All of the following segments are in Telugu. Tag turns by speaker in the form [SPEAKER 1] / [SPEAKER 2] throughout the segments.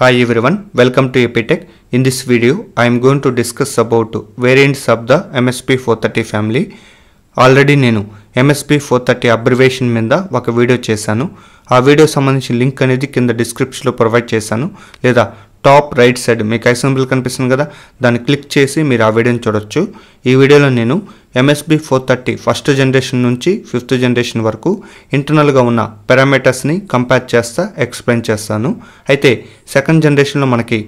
[SPEAKER 1] Hi everyone, welcome to Epitech. In this video, I am going to discuss about variants of the MSP 430 family. Already నేను ఎంఎస్పి ఫోర్ థర్టీ అబ్రివేషన్ మీద ఒక వీడియో చేశాను ఆ వీడియో సంబంధించిన లింక్ అనేది కింద డిస్క్రిప్షన్లో ప్రొవైడ్ చేశాను లేదా టాప్ రైట్ సైడ్ మీకు ఐసంబుల్ కనిపిస్తుంది కదా దాన్ని క్లిక్ చేసి మీరు ఆ వీడియోని చూడొచ్చు ఈ వీడియోలో నేను MSP four thirty first generation నుంచి ఫిఫ్త్ జనరేషన్ వరకు ఇంటర్నల్గా ఉన్న పారామీటర్స్ని కంపేర్ చేస్తా ఎక్స్ప్లెయిన్ చేస్తాను అయితే సెకండ్ జనరేషన్లో మనకి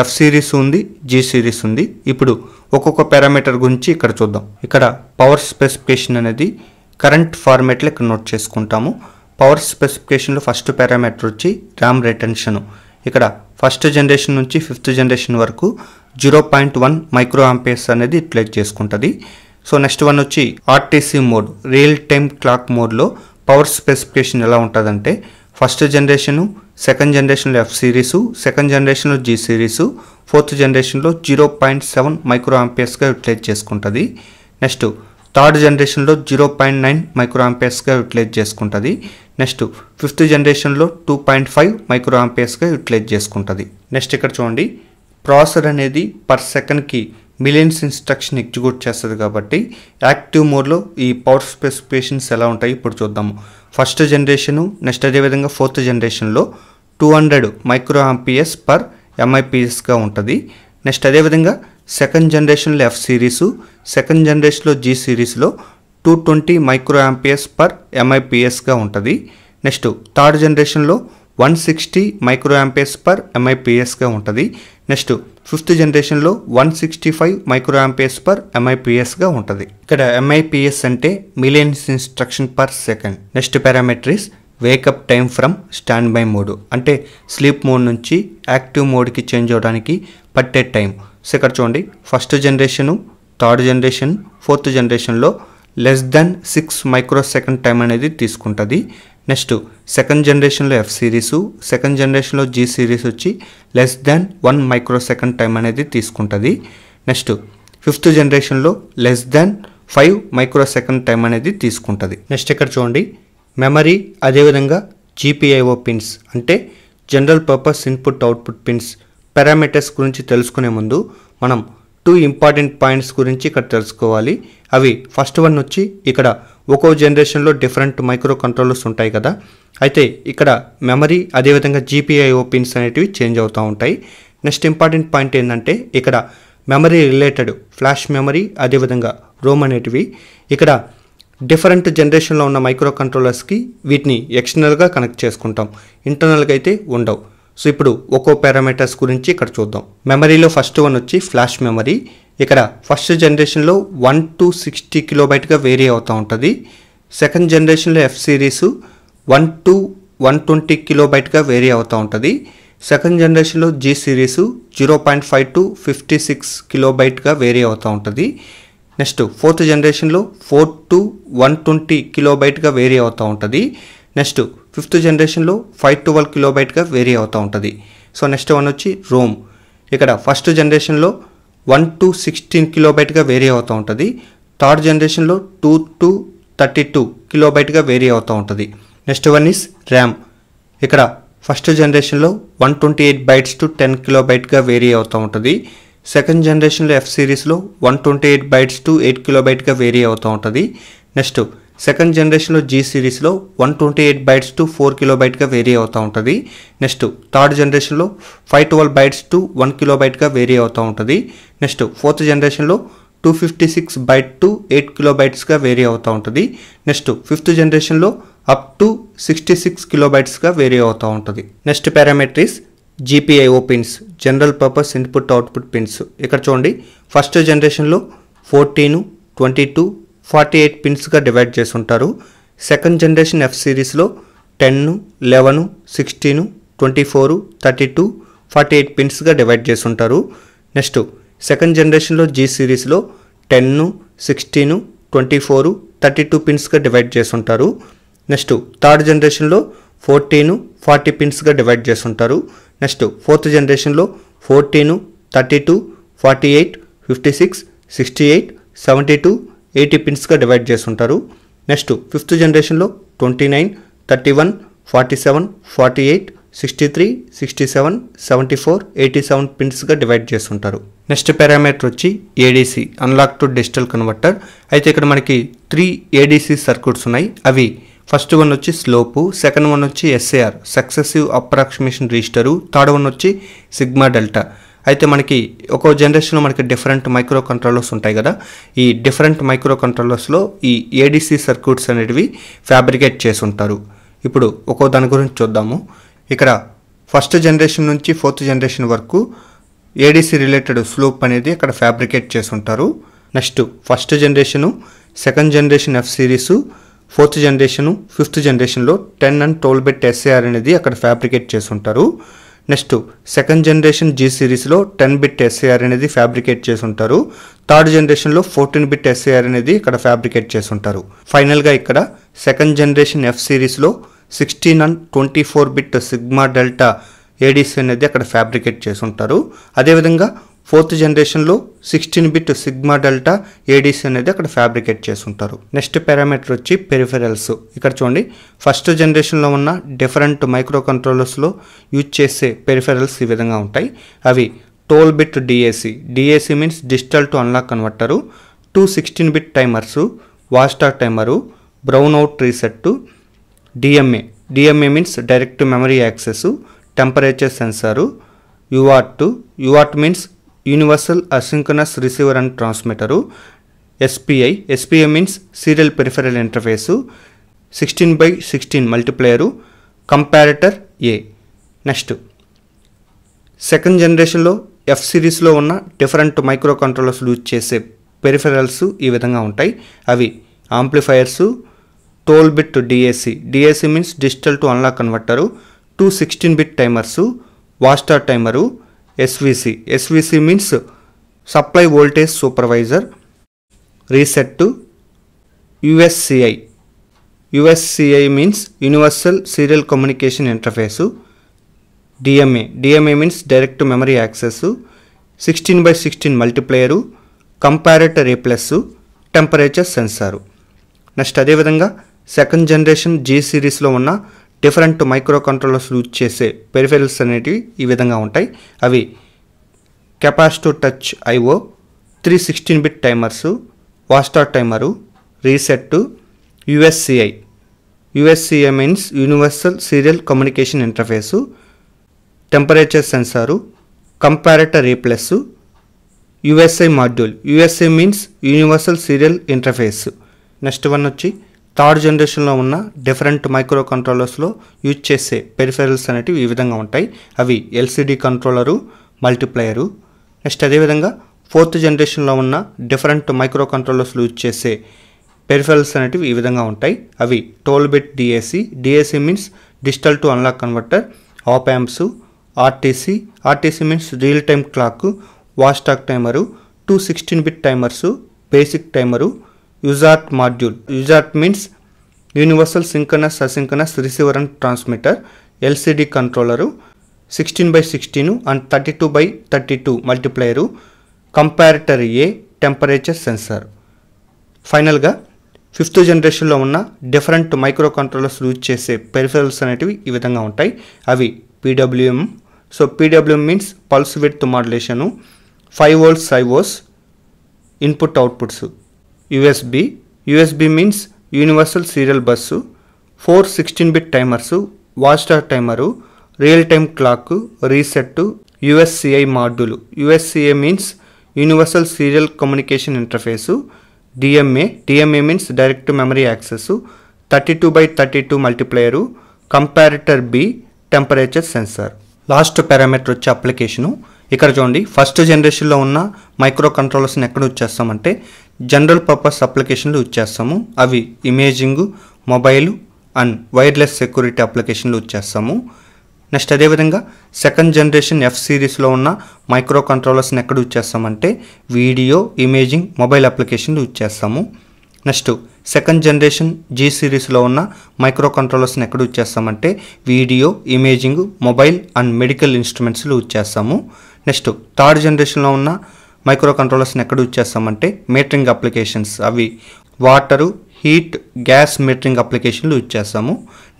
[SPEAKER 1] ఎఫ్ సిరీస్ ఉంది జీ సిరీస్ ఉంది ఇప్పుడు ఒక్కొక్క పారామీటర్ గురించి ఇక్కడ చూద్దాం ఇక్కడ పవర్ స్పెసిఫికేషన్ అనేది కరెంట్ ఫార్మేట్లో ఇక్కడ నోట్ చేసుకుంటాము పవర్ స్పెసిఫికేషన్లో ఫస్ట్ పారామీటర్ వచ్చి ర్యామ్ రిటెన్షను ఇక్కడ ఫస్ట్ జనరేషన్ నుంచి ఫిఫ్త్ జనరేషన్ వరకు zero point one micro amps అనేది ఇట్లైట్ చేసుకుంటుంది సో నెక్స్ట్ వన్ వచ్చి RTC mode real time clock మోడ్లో పవర్ స్పెసిఫికేషన్ ఎలా ఉంటుందంటే ఫస్ట్ జనరేషను సెకండ్ జనరేషన్లో ఎఫ్ సిరీసు సెకండ్ జనరేషన్లో జీ సిరీసు ఫోర్త్ జనరేషన్లో జీరో పాయింట్ సెవెన్ మైక్రో ఆంపేర్స్గా యూటిలైజ్ చేసుకుంటుంది నెక్స్ట్ థర్డ్ జనరేషన్లో జీరో పాయింట్ నైన్ మైక్రో ఆంపియర్స్గా యూటిలైజ్ చేసుకుంటుంది నెక్స్ట్ ఫిఫ్త్ జనరేషన్లో టూ పాయింట్ ఫైవ్ మైక్రో ఆంపియర్స్గా యూటిలైజ్ చేసుకుంటుంది నెక్స్ట్ ఇక్కడ చూడండి ప్రాసెసర్ అనేది పర్ సెకండ్కి మిలియన్స్ ఇన్స్ట్రక్షన్ ఎగ్జిక్యూట్ చేస్తుంది కాబట్టి యాక్టివ్ మోడ్లో ఈ పవర్ స్పెసిఫికేషన్స్ ఎలా ఉంటాయి ఇప్పుడు చూద్దాము ఫస్ట్ జనరేషను నెక్స్ట్ అదేవిధంగా ఫోర్త్ జనరేషన్లో two hundred micro amperes per ఎంఐపిఎస్గా ఉంటుంది నెక్స్ట్ అదేవిధంగా సెకండ్ జనరేషన్లో ఎఫ్ సిరీసు సెకండ్ జనరేషన్లో జీ సిరీస్లో two twenty micro amperes per ఎంఐపిఎస్గా ఉంటుంది నెక్స్ట్ థర్డ్ జనరేషన్లో one sixty micro amperes per ఎంఐపిఎస్గా ఉంటుంది నెక్స్ట్ ఫిఫ్త్ జనరేషన్లో one sixty five micro amperes per ఎంఐపిఎస్గా ఉంటుంది ఇక్కడ ఎంఐపిఎస్ అంటే millions instruction per second next parameters wake up time from standby mode అంటే స్లీప్ మోడ్ నుంచి యాక్టివ్ మోడ్కి చేంజ్ అవ్వడానికి పట్టే టైం సో ఇక్కడ చూడండి first generation third generation fourth జనరేషన్లో less than six micro second time అనేది తీసుకుంటుంది నెక్స్ట్ సెకండ్ జనరేషన్లో ఎఫ్ సిరీసు సెకండ్ జనరేషన్లో జీ సిరీస్ వచ్చి less than one micro second time అనేది తీసుకుంటుంది నెక్స్ట్ ఫిఫ్త్ జనరేషన్లో less than five micro second time అనేది తీసుకుంటుంది నెక్స్ట్ ఇక్కడ చూడండి మెమరీ అదేవిధంగా జీపీఐఓ పిన్స్ అంటే general purpose input output pins parameters గురించి తెలుసుకునే ముందు మనం టూ ఇంపార్టెంట్ పాయింట్స్ గురించి ఇక్కడ తెలుసుకోవాలి అవి ఫస్ట్ వన్ వచ్చి ఇక్కడ ఒక్కో జనరేషన్లో డిఫరెంట్ మైక్రో కంట్రోలర్స్ ఉంటాయి కదా అయితే ఇక్కడ మెమరీ అదేవిధంగా జీపీఐఓ పిన్స్ అనేటివి చేంజ్ అవుతూ ఉంటాయి నెక్స్ట్ ఇంపార్టెంట్ పాయింట్ ఏంటంటే ఇక్కడ మెమరీ రిలేటెడ్ ఫ్లాష్ మెమరీ అదేవిధంగా రోమ్ అనేటివి ఇక్కడ డిఫరెంట్ జనరేషన్లో ఉన్న మైక్రో కంట్రోలర్స్కి వీటిని ఎక్స్టర్నల్గా కనెక్ట్ చేసుకుంటాం ఇంటర్నల్గా అయితే ఉండవు సో ఇప్పుడు ఒక్కో పారామీటర్స్ గురించి ఇక్కడ చూద్దాం మెమరీలో ఫస్ట్ వన్ వచ్చి ఫ్లాష్ మెమరీ ఇక్కడ ఫస్ట్ జనరేషన్లో వన్ టు సిక్స్టీ కిలోబైట్గా వేరీ అవుతూ ఉంటుంది సెకండ్ జనరేషన్లో F series one to one twenty కిలోబైట్గా వేరీ అవుతూ ఉంటుంది సెకండ్ జనరేషన్లో G series zero point five to fifty six కిలోబైట్గా వేరీ అవుతూ ఉంటుంది నెక్స్ట్ ఫోర్త్ జనరేషన్లో ఫోర్ టు వన్ ట్వంటీ కిలోబైట్గా వేరీ అవుతూ ఉంటుంది నెక్స్ట్ ఫిఫ్త్ జనరేషన్లో ఫైవ్ టు ట్వెల్వ్ కిలోబైట్గా వేరీ అవుతూ ఉంటుంది సో నెక్స్ట్ వన్ వచ్చి రోమ్ ఇక్కడ ఫస్ట్ జనరేషన్లో వన్ టు సిక్స్టీన్ కిలోబైట్గా వేరీ అవుతూ ఉంటుంది థర్డ్ జనరేషన్లో టూ టు థర్టీ టూ కిలోబైట్గా వేరీ అవుతూ ఉంటుంది నెక్స్ట్ వన్ ఇస్ ర్యామ్ ఇక్కడ ఫస్ట్ జనరేషన్లో one twenty eight bytes to ten కిలోబైట్గా వేరీ అవుతూ ఉంటుంది సెకండ్ జనరేషన్లో ఎఫ్ సిరీస్లో one twenty eight bytes to eight కిలోబైట్గా వేరీ అవుతూ ఉంటుంది నెక్స్ట్ సెకండ్ జనరేషన్లో జీ సిరీస్లో one twenty eight bytes to four kilo బైట్గా వేరీ అవుతూ ఉంటుంది నెక్స్ట్ థర్డ్ జనరేషన్లో five twelve bytes to one kilo బైట్గా వేరీ అవుతూ ఉంటుంది నెక్స్ట్ ఫోర్త్ జనరేషన్లో two fifty six byte to eight kilo బైట్స్గా వేరీ అవుతూ ఉంటుంది నెక్స్ట్ ఫిఫ్త్ జనరేషన్లో up to sixty six kilo బైట్స్గా వేరీ అవుతూ ఉంటుంది next parameters GPIO pins general purpose input output pins ఇక్కడ చూడండి ఫస్ట్ జనరేషన్లో fourteen twenty two forty eight పిన్స్గా డివైడ్ చేసి ఉంటారు సెకండ్ జనరేషన్ ఎఫ్ సిరీస్లో ten eleven sixteen twenty four thirty two forty eight పిన్స్గా డివైడ్ చేసి ఉంటారు నెక్స్ట్ సెకండ్ జనరేషన్లో జీ సిరీస్లో ten sixteen twenty four thirty two పిన్స్గా డివైడ్ చేసి ఉంటారు నెక్స్ట్ థర్డ్ జనరేషన్లో ఫోర్టీను ఫార్టీ పిన్స్గా డివైడ్ చేసి ఉంటారు నెక్స్ట్ ఫోర్త్ జనరేషన్లో fourteen thirty two forty eight fifty six sixty eight seventy two eighty పిన్స్గా డివైడ్ ఉంటారు నెక్స్ట్ ఫిఫ్త్ జనరేషన్లో twenty nine thirty one forty seven forty eight sixty three sixty seven seventy four eighty seven పిన్స్గా డివైడ్ ఉంటారు నెక్స్ట్ పారామీటర్ వచ్చి ADC analog to digital converter అయితే ఇక్కడ మనకి త్రీ ఏడీసీ సర్క్యూట్స్ ఉన్నాయి అవి ఫస్ట్ వన్ వచ్చి స్లోపు సెకండ్ వన్ వచ్చి SAR successive approximation register third one వచ్చి సిగ్మా డెల్టా అయితే మనకి ఒక్కో జనరేషన్లో మనకి డిఫరెంట్ మైక్రో కంట్రోలర్స్ ఉంటాయి కదా ఈ డిఫరెంట్ మైక్రో కంట్రోలర్స్లో ఈ ఏడిసి సర్క్యూట్స్ అనేటివి ఫ్యాబ్రికేట్ చేసి ఉంటారు ఇప్పుడు ఒక్కో దాని గురించి చూద్దాము ఇక్కడ ఫస్ట్ జనరేషన్ నుంచి ఫోర్త్ జనరేషన్ వరకు ఏడీసీ రిలేటెడ్ స్లూప్ అనేది అక్కడ ఫ్యాబ్రికేట్ చేసి ఉంటారు next first generation second generation F series fourth generation fifth జనరేషన్లో ten and twelve bit SAR అనేది అక్కడ ఫ్యాబ్రికేట్ చేసి ఉంటారు నెక్స్ట్ సెకండ్ జనరేషన్ జీ సిరీస్లో టెన్ బిట్ ఎస్ఏఆర్ అనేది ఫ్యాబ్రికేట్ చేసి ఉంటారు థర్డ్ జనరేషన్లో ఫోర్టీన్ బిట్ ఎస్ఏఆర్ అనేది ఇక్కడ ఫ్యాబ్రికేట్ చేసి ఉంటారు ఫైనల్గా ఇక్కడ సెకండ్ జనరేషన్ ఎఫ్ సిరీస్లో sixteen and twenty four bit sigma delta ADC అనేది అక్కడ ఫ్యాబ్రికేట్ చేసి ఉంటారు అదేవిధంగా ఫోర్త్ జనరేషన్లో sixteen bit sigma delta ADC అనేది అక్కడ ఫ్యాబ్రికేట్ చేసుంటారు నెక్స్ట్ పారామీటర్ వచ్చి పెరిఫెరల్స్ ఇక్కడ చూడండి ఫస్ట్ జనరేషన్లో ఉన్న డిఫరెంట్ మైక్రో కంట్రోలర్స్లో యూజ్ చేసే పెరిఫెరల్స్ ఈ విధంగా ఉంటాయి అవి twelve bit DAC DAC means digital to analog converter two sixteen bit timers watchdog timer brown out reset DMA DMA means direct memory access temperature sensor UART UART means universal asynchronous receiver and transmitter SPI SPI means serial peripheral interface sixteen by sixteen multiplier comparator A next second జనరేషన్లో ఎఫ్ సిరీస్లో ఉన్న డిఫరెంట్ మైక్రో కంట్రోలర్స్ యూజ్ చేసే పెరిఫెరల్స్ ఈ విధంగా ఉంటాయి అవి amplifiers twelve bit DAC DAC means digital to analog converter two sixteen bit timers watchdog timer SVC. SVC means Supply Voltage Supervisor. Reset to USCI. USCI means Universal Serial Communication Interface. DMA. DMA means Direct to Memory Access. 16 by 16 multiplier comparator A plus temperature sensor next అదేవిధంగా సెకండ్ జనరేషన్ జీ సిరీస్లో ఉన్న డిఫరెంట్ మైక్రో కంట్రోలర్స్ యూజ్ చేసే పెరిఫెరల్స్ అనేటివి ఈ విధంగా ఉంటాయి అవి capacitive touch IO three sixteen bit timers watchdog timer reset USCI USCI means universal serial communication interface temperature sensor comparator replace USI module USI means universal serial interface next one వచ్చి థర్డ్ జనరేషన్లో ఉన్న డిఫరెంట్ మైక్రో కంట్రోలర్స్లో యూజ్ చేసే పెరిఫెరల్స్ అనేటివి ఈ విధంగా ఉంటాయి అవి ఎల్సిడి కంట్రోలరు మల్టీప్లయరు నెక్స్ట్ అదేవిధంగా ఫోర్త్ జనరేషన్లో ఉన్న డిఫరెంట్ మైక్రో కంట్రోలర్స్లో యూజ్ చేసే పెరిఫెరల్స్ అనేటివి ఈ విధంగా ఉంటాయి అవి twelve bit DAC DAC means digital to analog converter op amps RTC RTC means real time clock watchdog timer two sixteen bit timers basic timer USART means universal synchronous asynchronous receiver and transmitter LCD controller sixteen by sixteen and thirty two by thirty two multiplier comparator A temperature sensor ఫైనల్గా ఫిఫ్త్ జనరేషన్లో ఉన్న డిఫరెంట్ మైక్రో కంట్రోలర్స్ యూజ్ చేసే పెరిఫెరల్స్ అనేటివి ఈ విధంగా ఉంటాయి అవి PWM so PWM means pulse width modulation five volts IOs input outputs USB USB means universal serial bus four sixteen bit timers watchdog timer real time clock reset USCI module USCI means universal serial communication interface DMA DMA means direct memory access thirty two by thirty two multiplier comparator B temperature sensor last parameter వచ్చే అప్లికేషను ఇక్కడ చూడండి ఫస్ట్ జనరేషన్లో ఉన్న మైక్రో కంట్రోలర్స్ని ఎక్కడ యూజ్ చేస్తామంటే జనరల్ పర్పస్ అప్లికేషన్లు ఇచ్చేస్తాము అవి imaging mobile and wireless security అప్లికేషన్లు ఇచ్చేస్తాము నెక్స్ట్ అదేవిధంగా సెకండ్ జనరేషన్ ఎఫ్ సిరీస్లో ఉన్న మైక్రో కంట్రోలర్స్ని ఎక్కడ ఇచ్చేస్తామంటే వీడియో ఇమేజింగ్ మొబైల్ అప్లికేషన్లు ఇచ్చేస్తాము నెక్స్ట్ సెకండ్ జనరేషన్ జీ సిరీస్లో ఉన్న మైక్రో కంట్రోలర్స్ని ఎక్కడ ఇచ్చేస్తామంటే video imaging mobile and medical ఇన్స్ట్రుమెంట్స్లు ఇచ్చేస్తాము నెక్స్ట్ థర్డ్ జనరేషన్లో ఉన్న మైక్రో కంట్రోలర్స్ని ఎక్కడ యూజ్ చేస్తామంటే మీటరింగ్ అప్లికేషన్స్ అవి వాటరు హీట్ గ్యాస్ మీటరింగ్ అప్లికేషన్లు యూజ్ చేస్తాము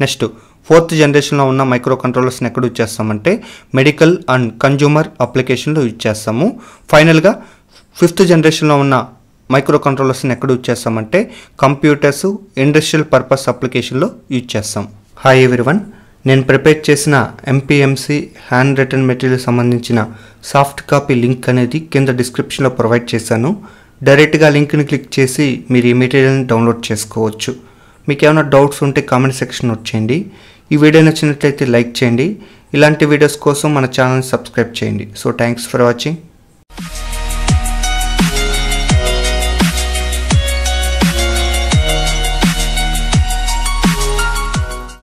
[SPEAKER 1] నెక్స్ట్ ఫోర్త్ జనరేషన్లో ఉన్న మైక్రో కంట్రోలర్స్ని ఎక్కడ యూజ్ చేస్తామంటే మెడికల్ అండ్ కన్జ్యూమర్ అప్లికేషన్లు యూజ్ చేస్తాము ఫైనల్గా ఫిఫ్త్ జనరేషన్లో ఉన్న మైక్రో కంట్రోలర్స్ని ఎక్కడ యూజ్ చేస్తామంటే కంప్యూటర్స్ ఇండస్ట్రియల్ పర్పస్ అప్లికేషన్లో యూజ్ చేస్తాం హాయ్ ఎవ్రీవన్ నేను ప్రిపేర్ చేసిన ఎంపీఎంసీ హ్యాండ్ రిటర్న్ మెటీరియల్ సంబంధించిన సాఫ్ట్ కాపీ లింక్ అనేది కింద డిస్క్రిప్షన్లో ప్రొవైడ్ చేశాను డైరెక్ట్గా లింక్ని క్లిక్ చేసి మీరు ఈ మెటీరియల్ని డౌన్లోడ్ చేసుకోవచ్చు మీకు ఏమైనా డౌట్స్ ఉంటే కామెంట్ సెక్షన్ వచ్చేయండి ఈ వీడియో నచ్చినట్లయితే లైక్ చేయండి ఇలాంటి వీడియోస్ కోసం మన ఛానల్ని సబ్స్క్రైబ్ చేయండి సో థ్యాంక్స్ ఫర్ వాచింగ్